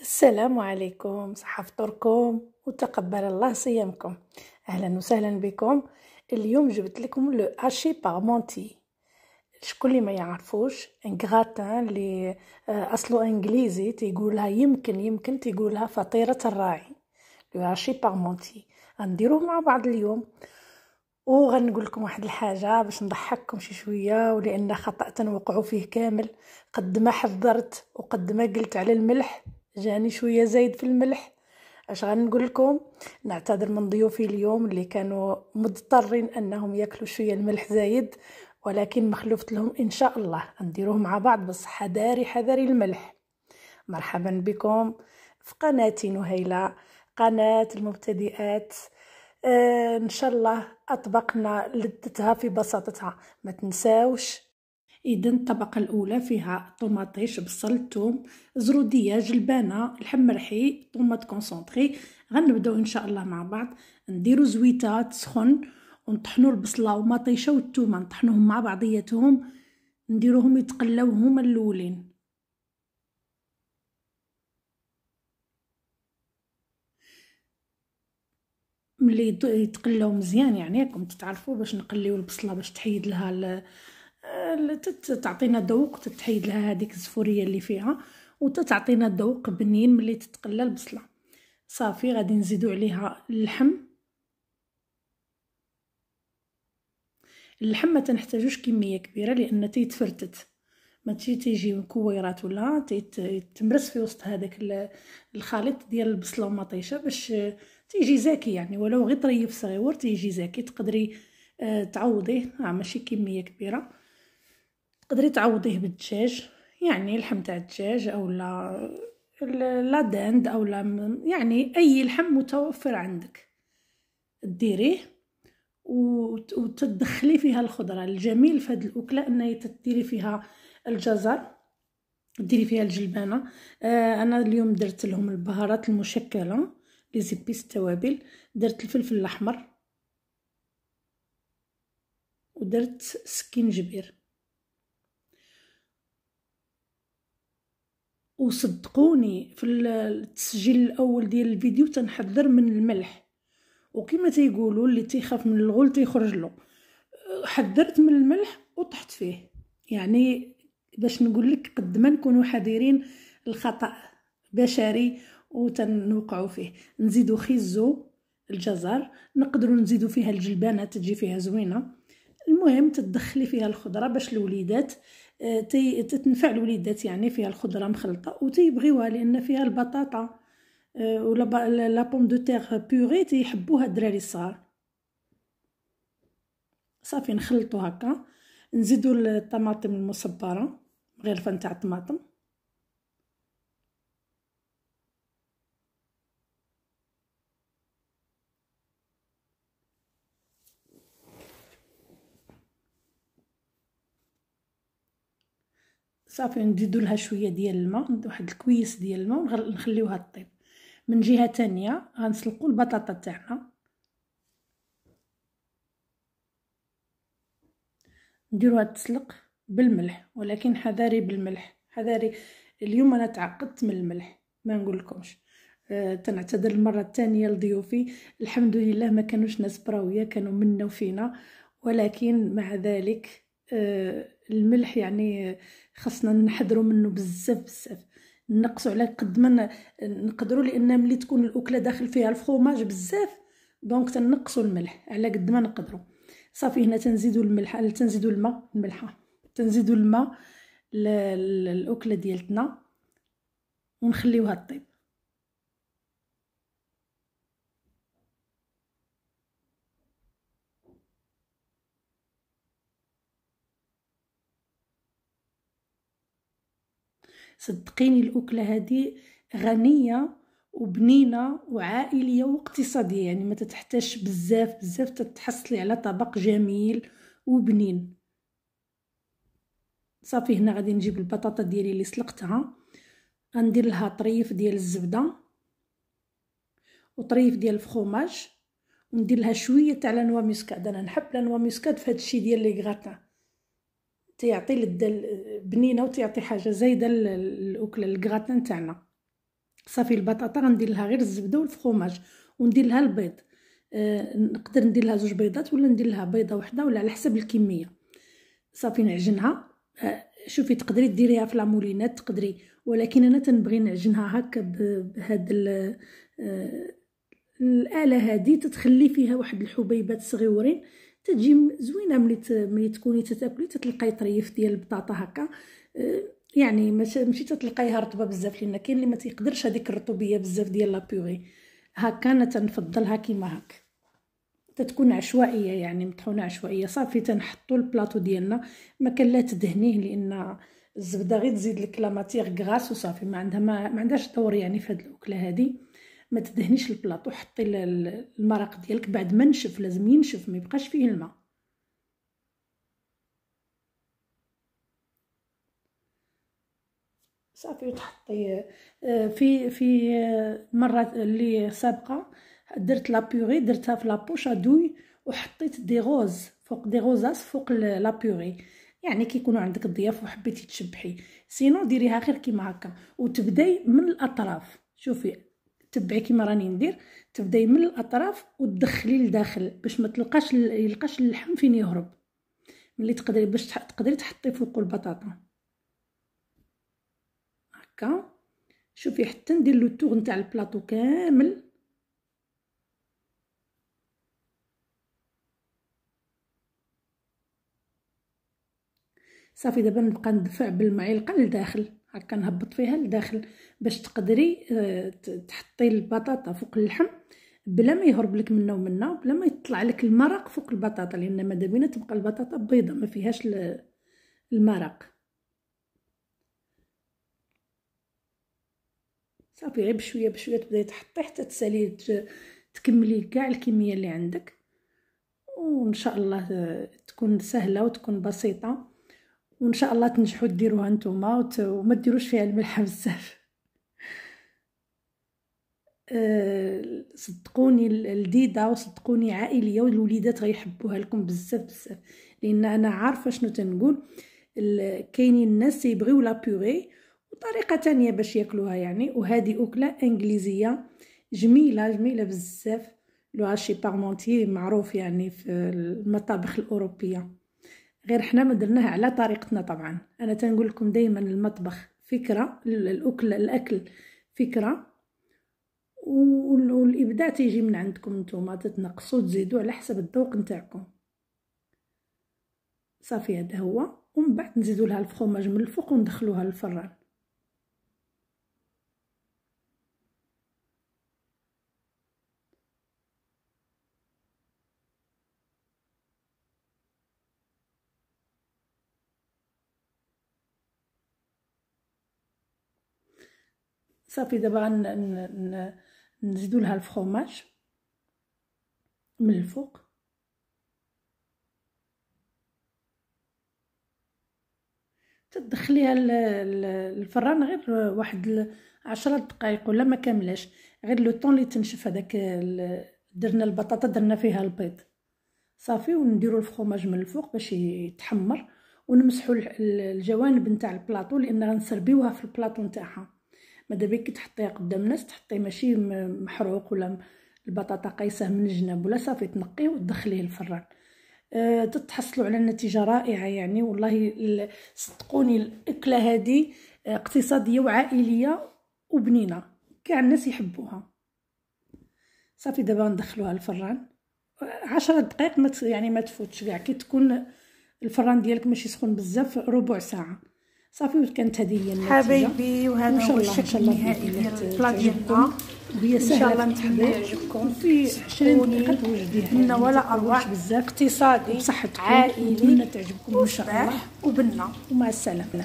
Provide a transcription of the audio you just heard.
السلام عليكم صحة فطوركم وتقبل الله صيامكم اهلا وسهلا بكم اليوم جبت لكم لو هاشي بارمونتي شكون اللي ما يعرفوش غراتان اللي آه، اصله انجليزي تيقولها يمكن يمكن تيقولها فطيره الراعي لو هاشي بارمونتي غنديروه مع بعض اليوم وغنقول لكم واحد الحاجه باش نضحككم شي شويه ولان خطا تنوقعوا فيه كامل قد ما حضرت وقد ما قلت على الملح جاني شويه زايد في الملح اش غنقول لكم نعتذر من ضيوفي اليوم اللي كانوا مضطرين انهم ياكلوا شويه الملح زايد ولكن مخلوفت لهم ان شاء الله نديروه مع بعض بس حذاري حذاري الملح مرحبا بكم في قناتي نهيلة قناة المبتدئات آه ان شاء الله اطبقنا لذتها في بساطتها ما تنساوش إذا الطبقة الأولى فيها طوماطيش بصل ثوم زرودية جلبانة لحم مرحي طوماط كونسونطري غنبداو إن شاء الله مع بعض نديرو زويته تسخن ونطحنوا البصلة والمطيشه والتومة نطحنوهم مع بعضياتهم نديروهم يتقلاو هما اللولين ملي يتقلاو مزيان يعني راكم تتعرفوا باش نقليو البصله باش تحيد لها تعطينا الذوق تتحيد لها هذيك الزفوريه اللي فيها وتتعطينا الذوق بنين ملي تتقلى البصله صافي غادي نزيدو عليها اللحم اللحم ما تنحتاجوش كميه كبيره لان تيتفرتت ماشي تيجي كويرات ولا تمرس في وسط هذاك الخليط ديال البصله ومطيشه باش تيجي زاكي يعني ولو غير طريف صغيور تيجي زاكي تقدري آه، تعوضيه آه، ماشي كميه كبيره تقدري تعوضيه بالدجاج يعني لحم تاع الدجاج اولا لا او لا يعني اي لحم متوفر عندك ديريه وتدخلي فيها الخضره الجميل في هذه الاكله انها تديري فيها الجزر ديري فيها الجلبانه آه انا اليوم درت لهم البهارات المشكله لي زيبيس التوابل درت الفلفل الاحمر ودرت سكينجبير وصدقوني في التسجيل الاول ديال الفيديو تنحذر من الملح وكما تيقولوا اللي تيخاف من الغول تيخرج له أه، حذرت من الملح وطحت فيه يعني باش نقول لك قد ما نكونوا حذرين الخطا بشري وتنوقعوا فيه نزيدوا خيزو الجزر نقدروا نزيدوا فيها الجلبانه تجي فيها زوينه المهم تدخلي فيها الخضره باش الوليدات آه، تتنفع الوليدات يعني فيها الخضره مخلطه وتيبغيوها لان فيها البطاطا آه، ولا لا بوم دو تيغ بيغي تيحبوها الدراري الصغار صافي نخلطو هكا نزيدو الطماطم المصبره فان نتاع الطماطم صافي نزيدو لها شويه ديال الماء واحد الكويس ديال الماء ونخليوها طيب من جهه تانية غنسلقوا البطاطا تاعنا نديروها تسلق بالملح ولكن حذاري بالملح حذاري اليوم انا تعقدت من الملح ما نقول لكمش أه تنعتذر المره الثانيه لضيوفي الحمد لله ما كانوش ناس براويه كانوا منا وفينا ولكن مع ذلك آه، الملح يعني خاصنا نحذروا منه بزاف بزاف نقصوا على قد ما نقدروا لان ملي تكون الاكله داخل فيها الفرماج بزاف دونك تنقصوا الملح على قد ما نقدروا صافي هنا تنزيدوا الملح تنزيدوا الماء الملحه تنزيدوا الماء الاكله ديالتنا ونخليوها طيب صدقيني الاكله هذه غنيه وبنينه وعائليه واقتصاديه يعني ما تتحتاجش بزاف بزاف تتحصلي على طبق جميل وبنين صافي هنا غادي نجيب البطاطا ديالي اللي سلقتها غندير لها طريف ديال الزبده وطريف ديال الفخوماج وندير لها شويه تاع لانوا ميسكاد انا نحب لانوا ميسكاد في هذا الشيء ديال لي غراتان تيعطي للدا بنينه وتيعطي حاجه زايده للاكله الكغاتان تاعنا صافي البطاطا غندير لها غير الزبده والفخوماج وندير لها البيض آه نقدر ندير لها زوج بيضات ولا ندير لها بيضه وحده ولا على حسب الكميه صافي نعجنها آه شوفي تقدري ديريها في لامولينات تقدري ولكن انا تنبغي نعجنها هكا بهاد آه الآلة هذه تتخلي فيها واحد الحبيبات صغيورين تجي زوينه ملي ملي تكوني تتاكلي تتلقاي طريف ديال البطاطا هكا أه، يعني ماشي تتلقايها رطبه بزاف لان كاين اللي ما تيقدرش هذيك الرطوبيه بزاف ديال لابوري هكا انا تنفضلها كيما هكا تتكون عشوائيه يعني مطحونه عشوائيه صافي تنحطو البلاطو ديالنا ما كان لا تدهنيه لان الزبده غير تزيد لك لا ماتيغ غراس وصافي ما عندها ما, ما عندهاش دور يعني في هاد الاكله هذه ما تدهنيش البلاطو حطي المرق ديالك بعد ما نشف لازم ينشف ما يبقاش فيه الماء صافي تحطي آه، في في آه، مره اللي سابقه درت لابوري درتها في لابوش ادوي وحطيت دي غوز فوق دي غوزاس فوق لابوري يعني كيكونوا عندك الضياف وحبيتي تشبحي سينو ديريها غير كيما هكا وتبداي من الاطراف شوفي تبعي كيما راني ندير تبداي من الاطراف وتدخلي لداخل باش ما تلقاش يلقاش اللحم فين يهرب ملي تقدري باش تقدري تحطي فوق البطاطا هكا شوفي حتى ندير لو تور نتاع البلاطو كامل صافي دابا نبقى ندفع بالمعلقه لداخل هكا نهبط فيها لداخل باش تقدري آه، تحطي البطاطا فوق اللحم بلا ما يهرب لك منا ومنا بلا ما يطلع لك المرق فوق البطاطا لان مادام بينا تبقى البطاطا بيضه ما فيهاش المرق صافي غير بشويه بشويه تبداي تحطي حتى تسالي تكملي كاع الكميه اللي عندك وان شاء الله آه، تكون سهله وتكون بسيطه وان شاء الله تنجحوا ديروها نتوما وما ديروش فيها الملح بزاف آه، صدقوني الديده وصدقوني عائليه والوليدات غيحبوها لكم بزاف بزاف لان انا عارفه شنو تنقول كاينين الناس يبغيو لا بوري وطريقه تانية باش ياكلوها يعني وهذه اكله انجليزيه جميله جميله بزاف لو هاشي بارمونتي معروف يعني في المطابخ الاوروبيه غير حنا ما درناه على طريقتنا طبعا انا تنقول لكم دائما المطبخ فكره الاكل الاكل فكره والابداع تيجي من عندكم نتوما تتنقصوا تزيدوا على حسب الذوق نتاعكم صافي هذا هو ومن بعد نزيدوا لها الفرماج من الفوق وندخلوها للفران صافي دابا نزيدو لها الفخوماج من الفوق تدخليها الفران غير واحد عشرة دقائق ولا ما كاملاش غير لو طون اللي تنشف هذاك درنا البطاطا درنا فيها البيض صافي ونديرو الفخوماج من الفوق باش يتحمر ونمسحو الجوانب نتاع البلاطو لان غنسربيوها في البلاطو نتاعها ماذا كي تحطيها قدام الناس تحطيه ماشي محروق ولا البطاطا قايسه من الجناب ولا صافي تنقيه وتدخليه الفران أه تتحصلوا على نتيجه رائعه يعني والله صدقوني الاكله هذه اقتصاديه وعائليه وبنينه كاع الناس يحبوها صافي دابا ندخلوها الفران عشرة دقائق ما يعني ما تفوتش كاع كي تكون الفران ديالك ماشي سخون بزاف ربع ساعه صافي وكانت هذه هي النتيجه حبيبي وهذا هو الشكل النهائي ديال البلا ديالنا وهي سهله نتحضر يعجبكم في 20 دقيقه توجديها منا ولا ارواح بزاف اقتصادي بصحتكم عائلي تعجبكم ان شاء الله وبنا ومع السلامه